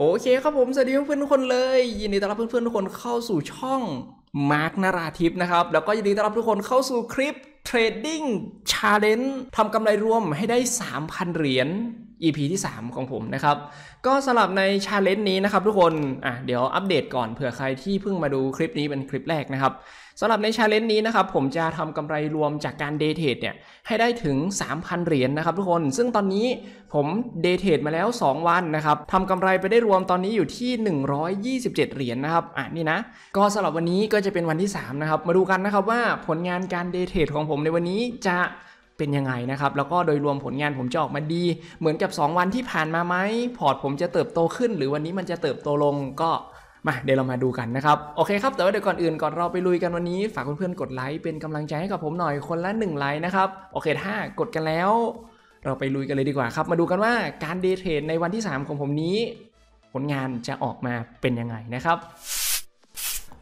โอเคครับผม สวัสดีเพื่อนๆ ทุกคนเลย ยินดีต้อนรับเพื่อนๆ ทุกคนเข้าสู่ช่องมาร์กนาราทิพนะครับ แล้วก็ยินดีต้อนรับทุกคนเข้าสู่คลิปเทรดดิ้งชาเลนจ์ทำกำไรรวมให้ได้ 3,000 เหรียญ EP ที่3 ของผมนะครับก็สำหรับในชาเลนจ์นี้นะครับ ทุกคนอ่ะเดี๋ยวอัปเดตก่อนเผื่อใครที่เพิ่งมาดูคลิปนี้เป็นคลิปแรกนะครับสำหรับในชาเลนจ์นี้นะครับผมจะทำกำไรรวมจากการเดทเทดเนี่ยให้ได้ถึง 3,000เหรียญนนะครับ ทุกคน ซึ่งตอนนี้ผมเดทเทดมาแล้ว 2 วันนะครับทำกำไรไปได้รวมตอนนี้อยู่ที่ 127เหรียญนนะครับอ่ะนี่นะก็สำหรับวันนี้ก็จะเป็นวันที่3นะครับมาดูกันนะครับว่าผลงานการเดทเทดของผมในวันนี้จะเป็นยังไงนะครับ แล้วก็โดยรวมผลงานผมจะออกมาดี เหมือนกับ 2 วันที่ผ่านมาไหมพอร์ตผมจะเติบโตขึ้น หรือวันนี้มันจะเติบโตลงก็มาเดี๋ยวเรามาดูกันนะครับโอเค ครับแต่ว่าเดี๋ยวก่อนอื่นก่อนเราไปลุยกันวันนี้ ฝากเพื่อนๆกดไลค์เป็นกำลังใจให้กับผมหน่อยคนละ1ไลค์นะครับโอเคถ้ากดกันแล้ว เราไปลุยกันเลยดีกว่าครับ มาดูกันว่าการเดทเทรดในวันที่ 3 ของผมนี้ ผลงานจะออกมาเป็นยังไงนะครับ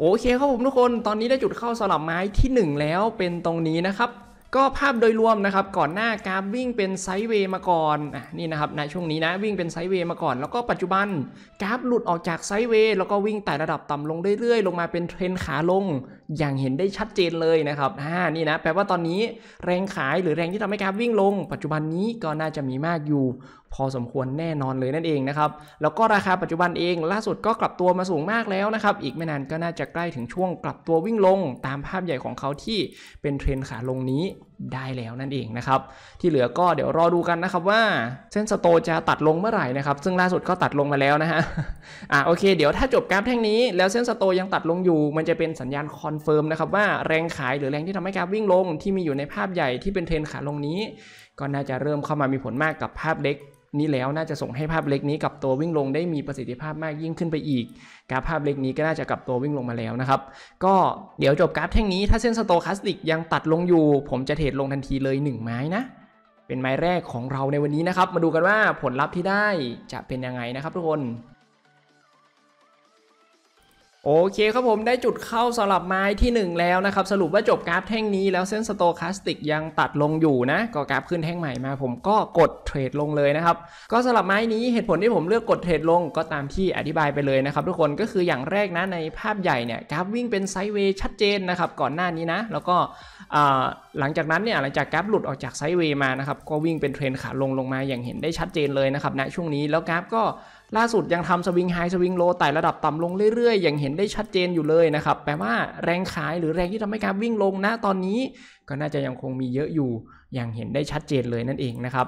โอเคครับผมทุกคน ตอนนี้ได้จุดเข้าสลับไม้ที่ 1 แล้วเป็นตรงนี้นะครับก็ภาพโดยรวมนะครับก่อนหน้ากราฟวิ่งเป็นไซด์เวย์มาก่อนนี่นะครับในช่วงนี้นะวิ่งเป็นไซด์เวย์มาก่อนแล้วก็ปัจจุบัน กราฟหลุดออกจากไซด์เวย์ แล้วก็วิ่งแต่ระดับต่ำลงเรื่อยๆ ลงมาเป็นเทรนขาลงอย่างเห็นได้ชัดเจนเลยนะครับอ่านี่นะ แปลว่าตอนนี้แรงขายหรือแรงที่ทำให้กราฟวิ่งลง ปัจจุบันนี้ก็น่าจะมีมากอยู่ พอสมควรแน่นอนเลยนั่นเองนะครับ แล้วก็ราคาปัจจุบันเองล่าสุดก็กลับตัวมาสูงมากแล้วนะครับ อีกไม่นานก็น่าจะใกล้ถึงช่วงกลับตัววิ่งลง ตามภาพใหญ่ของเขาที่เป็นเทรนขาลงนี้ได้แล้วนั่นเอง นะครับ ที่เหลือก็เดี๋ยวรอดูกันนะครับว่าเส้นสโตจะตัดลงเมื่อไหร่นะครับซึ่งล่าสุดก็ตัดลงมาแล้วนะฮะอ่าโอเค เดี๋ยวถ้าจบกราฟแท่งนี้ แล้วเส้นสโตยังตัดลงอยู่มันจะเป็นสัญญาณคอนเฟิร์มนะครับว่าแรงขายหรือแรงที่ทำให้กราฟวิ่งลง ที่มีอยู่ในภาพใหญ่ที่เป็นเทรนขาลงนี้ก็น่าจะเริ่มเข้ามามีผลมากกับภาพเล็กนี้แล้วน่าจะส่งให้ภาพเล็กนี้กับตัววิ่งลงได้มีประสิทธิภาพมากยิ่งขึ้นไปอีกกราฟภาพเล็กนี้ก็น่าจะกับตัววิ่งลงมาแล้วนะครับก็เดี๋ยวจบกราฟแท่งนี้ ถ้าเส้นสโตคัสติกยังตัดลงอยู่ ผมจะเทรดลงทันทีเลย 1 ไม้นะ เป็นไม้แรกของเราในวันนี้นะครับ มาดูกันว่าผลลัพธ์ที่ได้จะเป็นยังไงนะครับ ทุกคนโอเคครับผมได้จุดเข้าสำหรับไม้ที่ 1 แล้วนะครับ สรุปว่าจบกราฟแท่งนี้แล้วเส้นสโตคาสติกยังตัดลงอยู่นะ ก็กราฟขึ้นแท่งใหม่มาผมก็กดเทรดลงเลยนะครับ ก็สำหรับไม้นี้เหตุผลที่ผมเลือกกดเทรดลงก็ตามที่อธิบายไปเลยนะครับ ทุกคนก็คืออย่างแรกนะในภาพใหญ่เนี่ยกราฟวิ่งเป็นไซด์เวย์ชัดเจนนะครับ ก่อนหน้านี้นะ แล้วก็หลังจากนั้นเนี่ยหลังจากกราฟหลุดออกจากไซด์เวย์มานะครับก็วิ่งเป็นเทรนขาลงลงมาอย่างเห็นได้ชัดเจนเลยนะครับณนะช่วงนี้แล้วกราฟก็ล่าสุดยังทำสวิงไฮสวิงโลไต่ระดับต่ำลงเรื่อยๆอย่างเห็นได้ชัดเจนอยู่เลยนะครับแปลว่าแรงขายหรือแรงที่ทำให้การวิ่งลงนะตอนนี้ ก็น่าจะยังคงมีเยอะอยู่อย่างเห็นได้ชัดเจนเลยนั่นเองนะครับ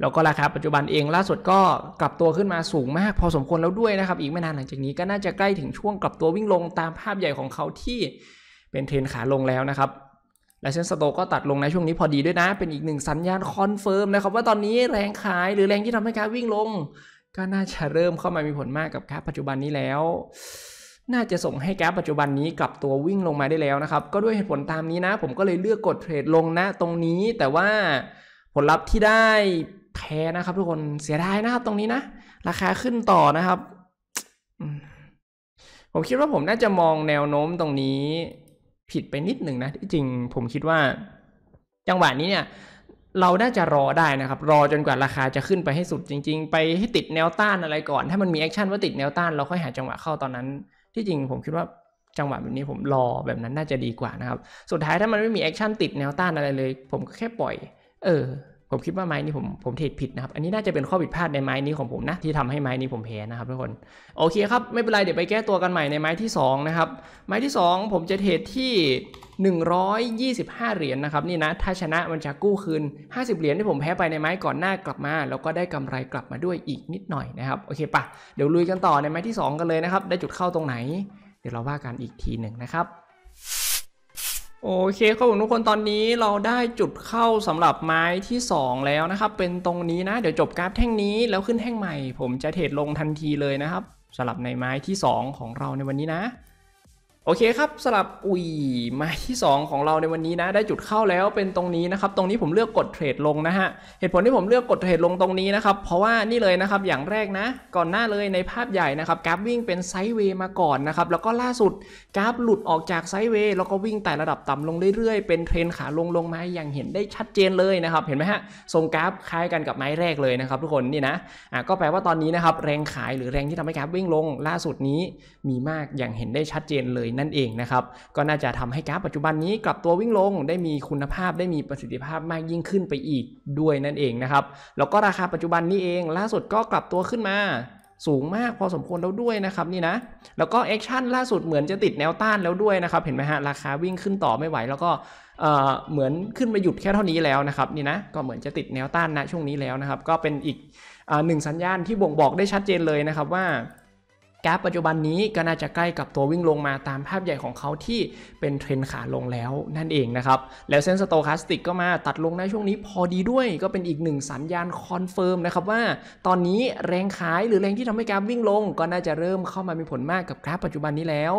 แล้วก็ราคาปัจจุบันเองล่าสุดก็กลับตัวขึ้นมาสูงมากพอสมควรแล้วด้วยนะครับอีกไม่นานหลังจากนี้ก็น่าจะใกล้ถึงช่วงกลับตัววิ่งลงตามภาพใหญ่ของเขาที่เป็นเทรนขาลงแล้วนะครับและเส้นสโตก็ตัดลงในช่วงนี้พอดีด้วยนะเป็นอีกหนึ่งสัญญาณคอนเฟิร์มนะครับว่าตอนนี้แรงขายหรือแรงที่ทำให้การวิ่งลงก็น่าจะเริ่มเข้ามามีผลมากกับกราฟปัจจุบันนี้แล้ว น่าจะส่งให้กราฟปัจจุบันนี้กลับตัววิ่งลงมาได้แล้วนะครับ ก็ด้วยเหตุผลตามนี้นะ ผมก็เลยเลือกกดเทรดลงนะตรงนี้ แต่ว่าผลลัพธ์ที่ได้แพ้นะครับ ทุกคน เสียดายนะครับ ตรงนี้นะ ราคาขึ้นต่อนะครับ ผมคิดว่าผมน่าจะมองแนวโน้มตรงนี้ ผิดไปนิดหนึ่งนะ ที่จริง ผมคิดว่าจังหวะนี้เนี่ยเราน่าจะรอได้นะครับ รอจนกว่าราคาจะขึ้นไปให้สุดจริง ๆ ไปให้ติดแนวต้านอะไรก่อน ถ้ามันมีแอคชั่นว่าติดแนวต้านเราค่อยหาจังหวะเข้าตอนนั้น ที่จริงผมคิดว่าจังหวะแบบนี้ผมรอแบบนั้นน่าจะดีกว่านะครับ สุดท้ายถ้ามันไม่มีแอคชั่นติดแนวต้านอะไรเลย ผมก็แค่ปล่อย เออผมคิดว่าไม้นี้ผมผมเทรดผิดนะครับ อันนี้น่าจะเป็นข้อผิดพลาดในไม้นี้ของผมนะที่ทำให้ไม้นี้ผมแพ้นะครับทุกคนโอเคครับไม่เป็นไรเดี๋ยวไปแก้ตัวกันใหม่ในไม้ที่2นะครับไม้ที่ 2 ผมจะเทรดที่ 125 เหรียญนนะครับนี่นะถ้าชนะมันจะกู้คืน50 เหรียญที่ผมแพ้ไปในไม้ก่อนหน้ากลับมา แล้วก็ได้กำไรกลับมาด้วยอีกนิดหน่อยนะครับโอเคปะเดี๋ยวลุยกันต่อในไม้ที่2กันเลยนะครับได้จุดเข้าตรงไหนเดี๋ยวเราว่ากันอีกทีหนึ่งนะครับโอเคครับผมทุกคนตอนนี้เราได้จุดเข้าสำหรับไม้ที่ 2 แล้วนะครับ เป็นตรงนี้นะเดี๋ยวจบกราฟแท่งนี้แล้วขึ้นแท่งใหม่ ผมจะเทรดลงทันทีเลยนะครับสำหรับในไม้ที่ 2 ของเราในวันนี้นะโอเคครับสลับอุ้ยมาที่ 2 ของเราในวันนี้นะได้จุดเข้าแล้วเป็นตรงนี้นะครับตรงนี้ผมเลือกกดเทรดลงนะฮะเหตุผลที่ผมเลือกกดเทรดลงตรงนี้นะครับเพราะว่านี่เลยนะครับอย่างแรกนะ ก่อนหน้าเลยในภาพใหญ่นะครับกราฟวิ่งเป็นไซด์เวย์มาก่อนนะครับแล้วก็ล่าสุดกราฟหลุดออกจากไซด์เวย์ แล้วก็วิ่งแต่ระดับต่ำลงเรื่อยๆเป็นเทรนขาลงลงมาอย่างเห็นได้ชัดเจนเลยนะครับเห็นไหมฮะทรงกราฟคล้ายกันกับไม้แรกเลยนะครับทุกคนนี่นะอ่ะก็แปลว่าตอนนี้นะครับแรงขายหรือแรงที่ทำให้กราฟวิ่งลงล่าสุดนี้ มีมากอย่างเห็นได้ชัดเจนเลยนั่นเองนะครับ ก็น่าจะทำให้กราฟปัจจุบันนี้กลับตัววิ่งลงได้มีคุณภาพได้มีประสิทธิภาพมากยิ่งขึ้นไปอีกด้วยนั่นเองนะครับ แล้วก็ราคาปัจจุบันนี้เองล่าสุดก็กลับตัวขึ้นมาสูงมากพอสมควรแล้วด้วยนะครับนี่นะ แล้วก็แอคชั่นล่าสุดเหมือนจะติดแนวต้านแล้วด้วยนะครับเห็นไหมฮะราคาวิ่งขึ้นต่อไม่ไหว แล้วก็เหมือนขึ้นมาหยุดแค่เท่านี้แล้วนะครับนี่นะ ก็เหมือนจะติดแนวต้านณช่วงนี้แล้วนะครับ ก็เป็นอีกอหนึ่งสัญญาณที่บ่งบอกได้ชัดเจนเลยนะครับว่ากราฟปัจจุบันนี้ก็น่าจะใกล้กับตัววิ่งลงมาตามภาพใหญ่ของเขาที่เป็นเทรนขาลงแล้วนั่นเองนะครับ แล้วเส้นสโตคาสติกก็มาตัดลงในช่วงนี้พอดีด้วยก็เป็นอีกหนึ่งสัญญาณคอนเฟิร์มนะครับว่า ตอนนี้แรงขายหรือแรงที่ทำให้กราฟวิ่งลง ก็น่าจะเริ่มเข้ามามีผลมากกับกราฟปัจจุบันนี้แล้ว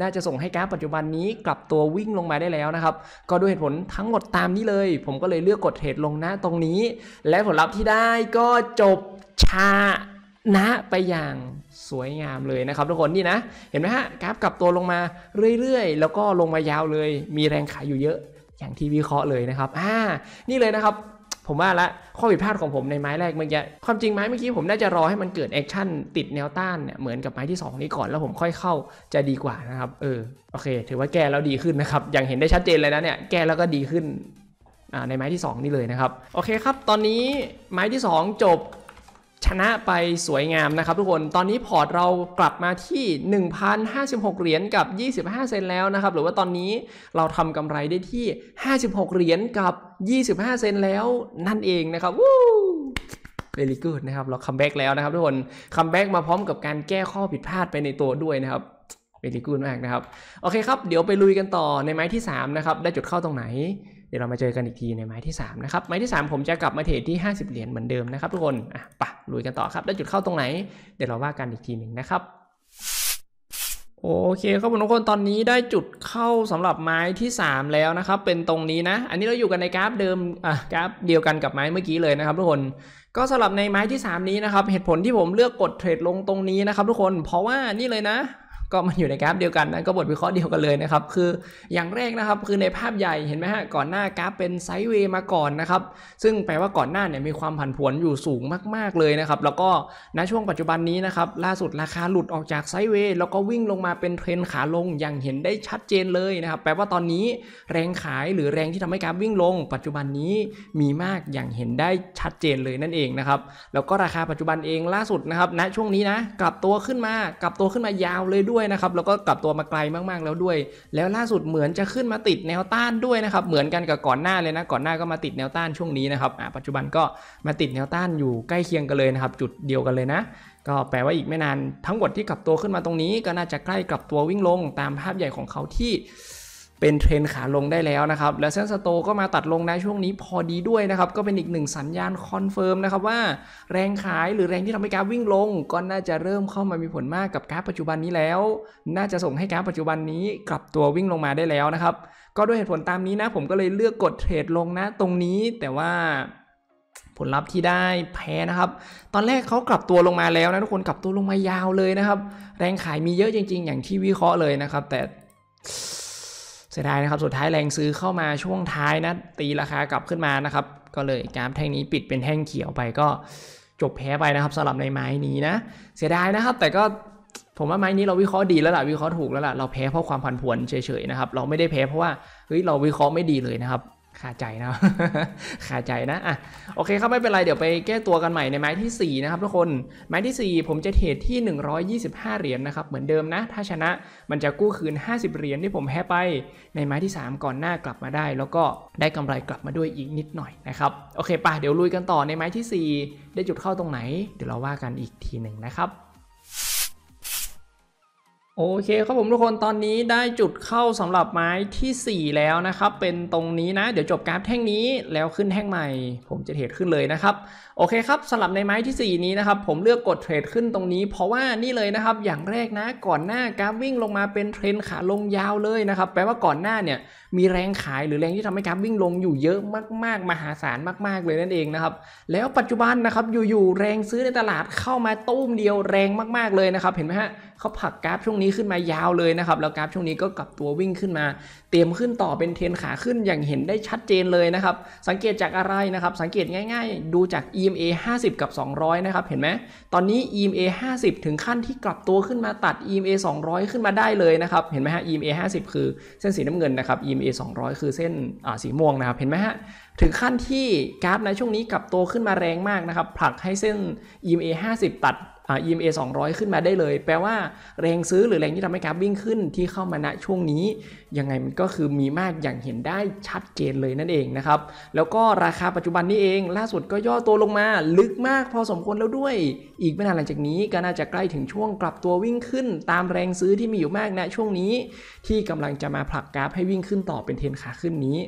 น่าจะส่งให้กราฟปัจจุบันนี้ กลับตัววิ่งลงมาได้แล้วนะครับก็ด้วยเหตุผลทั้งหมดตามนี้เลย ผมก็เลยเลือกกดเทรดลงหน้าตรงนี้ และผลลัพธ์ที่ได้ก็จบชานะไปอย่างสวยงามเลยนะครับทุกคนนี่นะเห็นไหมฮะกราฟกลับตัวลงมาเรื่อยๆ แล้วก็ลงมายาวเลย มีแรงขายอยู่เยอะอย่างที่วิเคราะห์เลยนะครับอ่านี่เลยนะครับ ผมว่าละข้อผิดพลาดของผมในไม้แรกเมื่อกี้ความจริงไม้เมื่อกี้ผมน่าจะรอให้มันเกิดแอคชั่นติดแนวต้านเนี่ยเหมือนกับไม้ที่ 2 นี้ก่อนแล้วผมค่อยเข้าจะดีกว่านะครับ เออโอเค ถือว่าแก้แล้วดีขึ้นนะครับอย่างเห็นได้ชัดเจนเลยนะเนี่ย แก้แล้วก็ดีขึ้นในไม้ที่ 2 นี่เลยนะครับโอเคครับตอนนี้ไม้ที่2จบชนะไปสวยงามนะครับทุกคนตอนนี้พอร์ตเรากลับมาที่ 1,056 เหรียญกับ 25 เซนแล้วนะครับหรือว่าตอนนี้เราทำกำไรได้ที่ 56 เหรียญกับ 25 เซนแล้วนั่นเองนะครับวู้เบลิกูดนะครับเราคัมแบ็กแล้วนะครับทุกคนคัมแบ็กมาพร้อมกับการแก้ข้อผิดพลาดไปในตัวด้วยนะครับเบลิกูดมากนะครับโอเคครับเดี๋ยวไปลุยกันต่อในไม้ที่3นะครับได้จุดเข้าตรงไหนดี๋ยวเรามาเจอกันอีกทีในไม้ที่3นะครับไม้ที่ 3 ผมจะกลับมาเทรดที่ 50 เหรียญเหมือนเดิมนะครับทุกคนอ่ะปะลุยกันต่อครับ ได้จุดเข้าตรงไหน เดี๋ยวเราว่ากันอีกทีหนึ่งนะครับโอเคครับผมทุกคนตอนนี้ได้จุดเข้าสำหรับไม้ที่ 3 แล้วนะครับ เป็นตรงนี้นะ อันนี้เราอยู่กันในกราฟเดิมอ่ะกราฟเดียวกันกับไม้เมื่อกี้เลยนะครับ ทุกคนก็สำหรับในไม้ที่ 3 นี้นะครับเหตุผลที่ผมเลือกกดเทรดลงตรงนี้นะครับ ทุกคนเพราะว่านี่เลยนะก็มันอยู่ในกราฟเดียวกันนะก็บทวิเคราะห์เดียวกันเลยนะครับคืออย่างแรกนะครับคือในภาพใหญ่เห็นไหมฮะก่อนหน้ากราฟเป็นไซด์เวย์มาก่อนนะครับซึ่งแปลว่าก่อนหน้าเนี่ยมีความผันผวนอยู่สูงมากๆเลยนะครับแล้วก็ณช่วงปัจจุบันนี้นะครับล่าสุดราคาหลุดออกจากไซด์เวย์แล้วก็วิ่งลงมาเป็นเทรนขาลงอย่างเห็นได้ชัดเจนเลยนะครับแปลว่าตอนนี้แรงขายหรือแรงที่ทำให้กราฟวิ่งลง ปัจจุบันนี้มีมากอย่างเห็นได้ชัดเจนเลยนั่นเองนะครับแล้วก็ราคาปัจจุบันเองล่าสุดนะครับณนะช่วงนี้นะกลับตัวขึ้นมากลับตัวขึ้นมายาวเลยด้วยยนะครับแล้วก็กลับตัวมาไกลมากๆ แล้วด้วย แล้วล่าสุดเหมือนจะขึ้นมาติดแนวต้านด้วยนะครับ เหมือนกันกับก่อนหน้าเลยนะ ก่อนหน้าก็มาติดแนวต้านช่วงนี้นะครับ ปัจจุบันก็มาติดแนวต้านอยู่ใกล้เคียงกันเลยนะครับ จุดเดียวกันเลยนะ ก็แปลว่าอีกไม่นานทั้งหมดที่กลับตัวขึ้นมาตรงนี้ก็น่าจะใกล้กลับตัววิ่งลงตามภาพใหญ่ของเขาที่เป็นเทรนขาลงได้แล้ว นะครับ และเส้นสโตก็มาตัดลงในช่วงนี้พอดีด้วยนะครับก็เป็นอีกหนึ่งสัญญาณคอนเฟิร์มนะครับว่าแรงขายหรือแรงที่ทำให้กราฟวิ่งลง ก็น่าจะเริ่มเข้ามามีผลมากกับกราฟปัจจุบันนี้แล้ว น่าจะส่งให้ กราฟปัจจุบันนี้ กลับตัววิ่งลงมาได้แล้วนะครับก็ด้วยเหตุผลตามนี้นะ ผมก็เลยเลือกกดเทรดลงนะตรงนี้แต่ว่าผลลัพธ์ที่ได้แพ้นะครับตอนแรกเขากลับตัวลงมาแล้วนะทุกคนกลับตัวลงมายาวเลยนะครับแรงขายมีเยอะจริง ๆ อย่างที่วิเคราะห์เลยนะครับ แต่เสียดายนะครับ สุดท้ายแรงซื้อเข้ามาช่วงท้ายนะตีราคากลับขึ้นมานะครับ ก็เลยกราฟแท่งนี้ปิดเป็นแท่งเขียวไปก็จบแพ้ไปนะครับสำหรับในไม้นี้นะ เสียดายนะครับ แต่ก็ผมว่าไม้นี้เราวิเคราะห์ดีแล้วล่ะ วิเคราะห์ถูกแล้วล่ะ เราแพ้เพราะความผันผวนเฉยๆนะครับ เราไม่ได้แพ้เพราะว่าเฮ้ยเราวิเคราะห์ไม่ดีเลยนะครับขาใจนะขาใจนะอ่ะโอเคครับไม่เป็นไร เดี๋ยวไปแก้ตัวกันใหม่ในไม้ที่ 4 นะครับทุกคน ไม้ที่ 4 ผมจะเทรดที่ 125เหรียญนนะครับ เหมือนเดิมนะ ถ้าชนะ มันจะกู้คืน 50เหรียญที่ผมแพ้ไป ในไม้ที่ 3 ก่อนหน้ากลับมาได้ แล้วก็ได้กำไรกลับมาด้วยอีกนิดหน่อยนะครับ โอเคป่ะเดี๋ยวลุยกันต่อในไม้ที่ 4ได้จุดเข้าตรงไหน เดี๋ยวเราว่ากันอีกทีหนึ่งนะครับโอเคครับผมทุกคนตอนนี้ได้จุดเข้าสำหรับไม้ที่ 4 แล้วนะครับ เป็นตรงนี้นะเดี๋ยวจบกราฟแท่งนี้แล้วขึ้นแท่งใหม่ ผมจะเทรดขึ้นเลยนะครับโอเคครับสำหรับในไม้ที่ 4 นี้นะครับ ผมเลือกกดเทรดขึ้นตรงนี้ เพราะว่านี่เลยนะครับ อย่างแรกนะก่อนหน้ากราฟวิ่งลงมาเป็นเทรนขาลงยาวเลยนะครับ แปลว่าก่อนหน้าเนี่ยมีแรงขายหรือแรงที่ทำให้กราฟวิ่งลงอยู่เยอะมาก ๆมหาศาลมาก ๆเลยนั่นเองนะครับแล้วปัจจุบันนะครับอยู่ๆแรงซื้อในตลาดเข้ามาตุ้มเดียวแรงมากๆเลยนะครับเห็นไหมฮะเขาผักกราฟช่วงนี้ขึ้นมายาวเลยนะครับแล้วกราฟช่วงนี้ก็กลับตัววิ่งขึ้นมา เตรียมขึ้นต่อเป็นเทนขาขึ้นอย่างเห็นได้ชัดเจนเลยนะครับสังเกตจากอะไรนะครับสังเกตง่าย ๆ ดูจาก EMA 50 กับ 200นะครับเห็นไหมตอนนี้ EMA 50ถึงขั้นที่กลับตัวขึ้นมาตัด EMA 200 ขึ้นมาได้เลยนะครับเห็นไหมฮะ EMA 50คือเส้นสีน้ำเงินนะครับ EMA 200 คือเส้นสีม่วงนะครับเห็นไหมฮะถึงขั้นที่กราฟในช่วงนี้กลับตัวขึ้นมาแรงมากนะครับผลักให้เส้น EMA 50ตัด EMA 200 ขึ้นมาได้เลย แปลว่าแรงซื้อหรือแรงที่ทำให้กราฟวิ่งขึ้นที่เข้ามาณช่วงนี้ ยังไงมันก็คือมีมากอย่างเห็นได้ชัดเจนเลยนั่นเองนะครับ แล้วก็ราคาปัจจุบันนี้เอง ล่าสุดก็ย่อตัวลงมาลึกมากพอสมควรแล้วด้วย อีกไม่นานหลังจากนี้ ก็น่าจะใกล้ถึงช่วงกลับตัววิ่งขึ้น ตามแรงซื้อที่มีอยู่มากณช่วงนี้ ที่กำลังจะมาผลักกราฟให้วิ่งขึ้นต่อเป็นเทนขาขึ้นนี้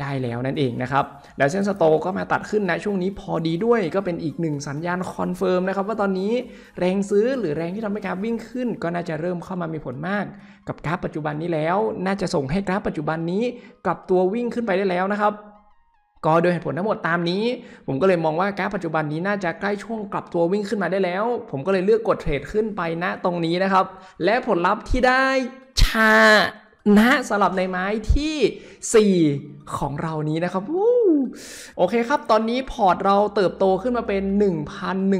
ได้แล้วนั่นเองนะครับ แล้วเส้นสโตก็มาตัดขึ้นนะ ช่วงนี้พอดีด้วยก็เป็นอีกหนึ่งสัญญาณคอนเฟิร์มนะครับว่าตอนนี้แรงซื้อหรือแรงที่ทำให้กราฟวิ่งขึ้น ก็น่าจะเริ่มเข้ามามีผลมาก กับกราฟปัจจุบันนี้แล้ว น่าจะส่งให้กราฟปัจจุบันนี้กลับตัววิ่งขึ้นไปได้แล้วนะครับ ก็โดยเหตุผลทั้งหมดตามนี้ ผมก็เลยมองว่ากราฟปัจจุบันนี้น่าจะใกล้ช่วงกลับตัววิ่งขึ้นมาได้แล้ว ผมก็เลยเลือกกดเทรดขึ้นไปณนะตรงนี้นะครับ และผลลัพธ์ที่ได้ชานะสำหรับในไม้ที่ 4 ของเรานี้นะครับ โอเคครับ ตอนนี้พอร์ตเราเติบโตขึ้นมาเป็น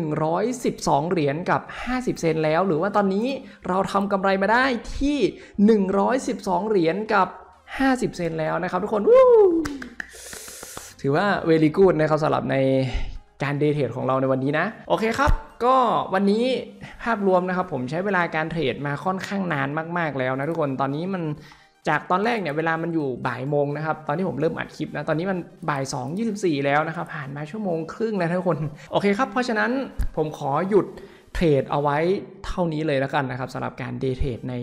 1,112 เหรียญกับ 50 เซนแล้ว หรือว่าตอนนี้เราทำกำไรมาได้ที่ 112 เหรียญกับ 50 เซนแล้วนะครับทุกคน ถือว่าเวลีกูดนะครับสำหรับในการเดทเทรดของเราในวันนี้นะ โอเคครับก็วันนี้ภาพรวมนะครับ ผมใช้เวลาการเทรดมาค่อนข้างนานมาก ๆแล้วนะทุกคนตอนนี้มันจากตอนแรกเนี่ยเวลามันอยู่บ่ายโมงนะครับตอนที่ผมเริ่มอัดคลิปนะตอนนี้มันบ่าย2 24แล้วนะครับผ่านมาชั่วโมงครึ่งแล้วทุกคนโอเคครับเพราะฉะนั้นผมขอหยุดเทรดเอาไว้เท่านี้เลยแล้วกันนะครับสำหรับการเดทเทรดใน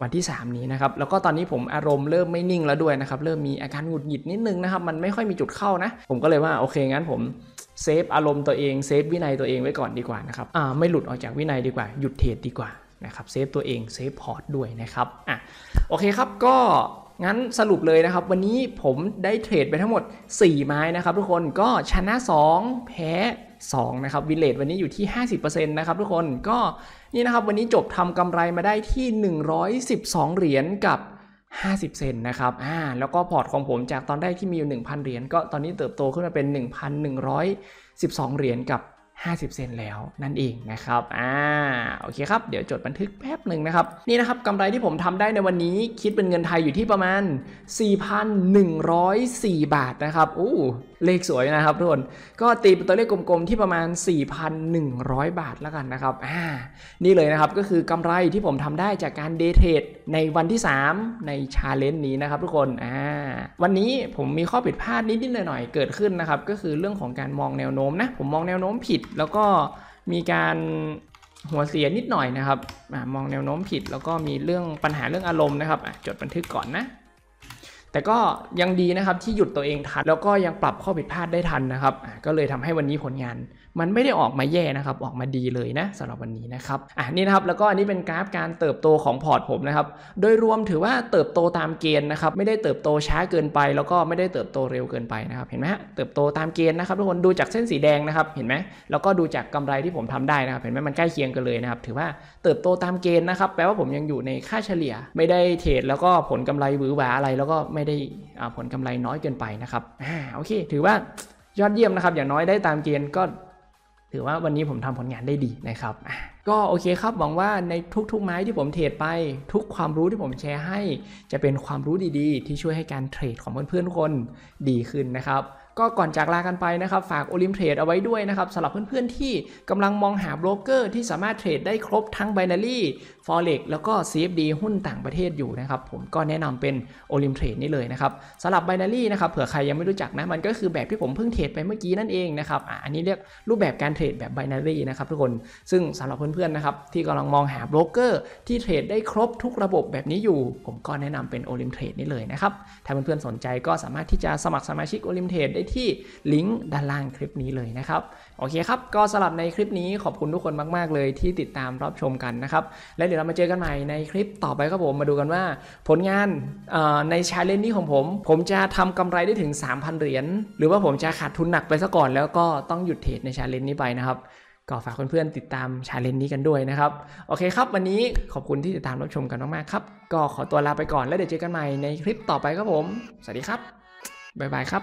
วันที่ 3 นี้นะครับแล้วก็ตอนนี้ผมอารมณ์เริ่มไม่นิ่งแล้วด้วยนะครับเริ่มมีอาการหงุดหงิดนิดนึงนะครับมันไม่ค่อยมีจุดเข้านะ ผมก็เลยว่าโอเคงั้นผมเซฟอารมณ์ตัวเองเซฟวินัยตัวเองไว้ก่อนดีกว่านะครับไม่หลุดออกจากวินัยดีกว่า หยุดเทรดดีกว่านะครับเซฟตัวเองเซฟพอร์ตด้วยนะครับอ่ะโอเคครับก็งั้นสรุปเลยนะครับ วันนี้ผมได้เทรดไปทั้งหมด 4 ไม้นะครับ ทุกคนก็ชนะ2แพ้2นะครับวิเลตวันนี้อยู่ที่ 50%นะครับทุกคนก็นี่นะครับวันนี้จบทำกำไรมาได้ที่ 112 เหรียญกับ50 เซนนะครับ อ่า แล้วก็พอร์ตของผมจากตอนแรกที่มีอยู่ 1,000 เหรียญก็ตอนนี้เติบโตขึ้นมาเป็น 1,112 เหรียญกับ50เซนแล้วนั่นเองนะครับ อ่า โอเคครับ เดี๋ยวจดบันทึกแป๊บหนึ่งนะครับ นี่นะครับกำไรที่ผมทำได้ในวันนี้คิดเป็นเงินไทยอยู่ที่ประมาณ 4,104 บาทนะครับอู้เลขสวยนะครับทุกคน ก็ตีเป็นตัวเลขกลมๆที่ประมาณ 4,100 บาทแล้วกัน นะครับ อ่า นี่เลยนะครับ ก็คือกำไรที่ผมทำได้จากการเดเทรดในวันที่ 3 ในชาเลนจ์นี้นะครับ ทุกคน อ่า วันนี้ผมมีข้อผิดพลาดนิดๆหน่อยๆเกิดขึ้นนะครับ ก็คือเรื่องของการมองแนวโน้มนะ ผมมองแนวโน้มผิดแล้วก็มีการหัวเสียนิดหน่อยนะครับอมองแนวโน้มผิด แล้วก็มีเรื่องปัญหาเรื่องอารมณ์นะครับจดบันทึกก่อนนะแต่ก็ยังดีนะครับที่หยุดตัวเองทัน แล้วก็ยังปรับข้อผิดพลาดได้ทันนะครับ ก็เลยทำให้วันนี้ผลงานมันไม่ได้ออกมาแย่นะครับออกมาดีเลยนะสำหรับวันนี้นะครับอ่ะนี่นะครับแล้วก็อันนี้เป็นกราฟการเติบโตของพอร์ตผมนะครับโดยรวมถือว่าเติบโตตามเกณฑ์นะครับ ไม่ได้เติบโตช้าเกินไป แล้วก็ไม่ได้เติบโตเร็วเกินไปนะครับ เห็นไหมฮะเติบโตตามเกณฑ์นะครับทุกคนดูจากเส้นสีแดงนะครับเห็นไหมแล้วก็ดูจากกำไรที่ผมทำได้นะครับ เห็นไหมมันใกล้เคียงกันเลยนะครับ ถือว่าเติบโตตามเกณฑ์นะครับ แปลว่าผมยังอยู่ในค่าเฉลี่ย ไม่ได้เทรดแล้วก็ผลกำไรหวือหวาอะไรแล้วก็ไม่ได้ผลกำไรน้อยเกินไปนะครับอ่าโอเค ถือว่ายอดเยี่ยมนะครับอย่างน้อยได้ตามเกณฑ์ก็ถือว่าวันนี้ผมทำผลงานได้ดีนะครับ ก็โอเคครับ หวังว่าในทุกๆไม้ที่ผมเทรดไป ทุกความรู้ที่ผมแชร์ให้ จะเป็นความรู้ดีๆ ที่ช่วยให้การเทรดของเพื่อนๆ ทุกคนดีขึ้นนะครับก็ก่อนจากลากันไปนะครับฝากโอลิมเทรดเอาไว้ด้วยนะครับสำหรับเพื่อนๆที่กำลังมองหาโบรกเกอร์ ที่สามารถเทรดได้ครบทั้งไ b i n a r ฟอเร็กแล้วก็ CFD หุ้นต่างประเทศอยู่นะครับ ผมก็แนะนำเป็นโอลิมเทรดนี่เลยนะครับสำหรับบนา a ี่นะครับเผื่อใครยังไม่รู้จักนะ มันก็คือแบบที่ผมเพิ่งเทรดไปเมื่อกี้นั่นเองนะครับอันนี้เรียกรูปแบบการเทรดแบบบนา a ี่นะครับทุกคนซึ่งสำหรับเพื่อนๆนะครับที่กำลังมองหาโบรกเกอร์ที่เทรดได้ครบทุกระบบแบบนี้อยู่ผมก็แนะนำเป็นโอลิมเทรดนี่เลยนะครับถ้าเพื่อนๆสนใจก็สามารถที่จะสมัครสมาชิกโอลิมเทรดได้ที่ลิงก์ด้านล่างคลิปนี้เลยนะครับ โอเคครับ ก็สำหรับในคลิปนี้ขอบคุณทุกคนมาก ๆ เลยที่ติดตามรับชมกันนะครับ และเดี๋ยวเรามาเจอกันใหม่ ในคลิปต่อไปครับผมมาดูกันว่า ผลงานในชาเลนจ์นี้ของผม ผมจะทำกำไรได้ถึง3,000 เหรียญหรือว่าผมจะขาดทุนหนักไปซะก่อน แล้วก็ต้องหยุดเทรดในชาเลนจ์นี้ไปนะครับก็ฝากเพื่อนๆติดตามชาเลนจ์นี้กันด้วยนะครับโอเคครับ วันนี้ขอบคุณที่ติดตามรับชมกันมากๆครับก็ขอตัวลาไปก่อนแล้วเดี๋ยวเจอกันใหม่ในคลิปต่อไปครับผมสวัสดีครับบ๊ายบายครับ